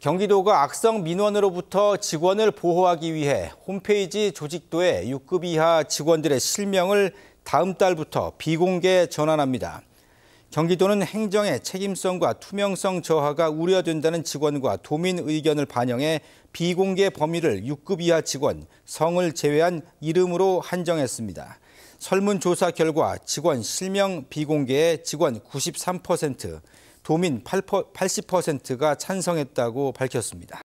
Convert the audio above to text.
경기도가 악성 민원으로부터 직원을 보호하기 위해 홈페이지 조직도에 6급 이하 직원들의 실명을 다음 달부터 비공개 전환합니다. 경기도는 행정의 책임성과 투명성 저하가 우려된다는 직원과 도민 의견을 반영해 비공개 범위를 6급 이하 직원, 성을 제외한 이름으로 한정했습니다. 설문조사 결과 직원 실명 비공개의 직원 93%, 도민 80%가 찬성했다고 밝혔습니다.